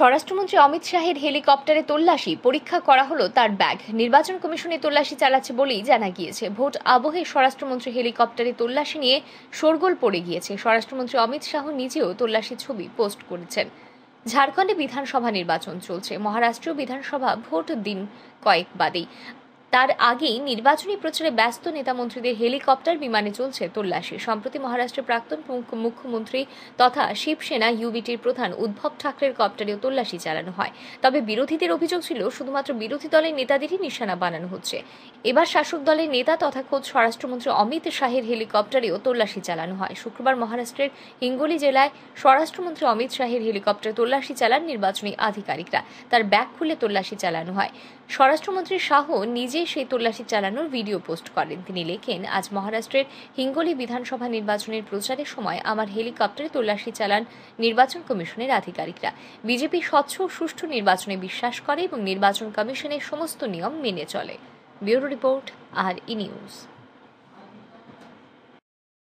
স্বরাষ্ট্রমন্ত্রী অমিত শাহের হেলিকপ্টারে তল্লাশি পরীক্ষা করা হলো তার ব্যাগ নির্বাচন কমিশনে তল্লাশি চালাচ্ছে বলেই জানা গিয়েছে ভোট আবহে স্বরাষ্ট্রমন্ত্রী হেলিকপ্টারে তল্লাশি নিয়ে শোরগোল পড়ে গিয়েছে স্বরাষ্ট্রমন্ত্রী অমিত শাহ নিজেও তল্লাশি ছবি পোস্ট করেছেন ঝাড়খণ্ডে বিধানসভা নির্বাচন চলছে মহারাষ্ট্র বিধানসভা ভোট দিন কয়েক বাদেই তার আগেই নির্বাচনী প্রচারে ব্যস্ত নেতামন্ত্রীদের হেলিকপ্টার বিমানে চলছে তল্লাশি সম্প্রতি মহারাষ্ট্রের প্রাক্তন মুখ্যমন্ত্রী তথা শিবসেনা ইউবিটির প্রধান উদ্ভব ঠাকরের কপ্টারেও তল্লাশি চালানো হয় তবে বিরোধীদের অভিযোগ ছিল শুধুমাত্র বিরোধী দলের নেতাদেরই নিশানা বানানো হচ্ছে এবার শাসক দলের নেতা তথা খোঁজ স্বরাষ্ট্রমন্ত্রী অমিত শাহের হেলিকপ্টারেও তল্লাশি চালানো হয় শুক্রবার মহারাষ্ট্রের হিঙ্গলি জেলায় স্বরাষ্ট্রমন্ত্রী অমিত শাহের হেলিকপ্টার তল্লাশি চালান নির্বাচনী আধিকারিকরা তার ব্যাগ খুলে তল্লাশি চালানো হয় স্বরাষ্ট্রমন্ত্রী শাহ নিজে নিজেই সেই তল্লাশি চালানোর ভিডিও পোস্ট করেন তিনি লেখেন আজ মহারাষ্ট্রের হিঙ্গলি বিধানসভা নির্বাচনের প্রচারের সময় আমার হেলিকপ্টারে তল্লাশি চালান নির্বাচন কমিশনের আধিকারিকরা বিজেপি স্বচ্ছ ও সুষ্ঠু নির্বাচনে বিশ্বাস করে এবং নির্বাচন কমিশনের সমস্ত নিয়ম মেনে চলে ব্যুরো রিপোর্ট আর ই নিউজ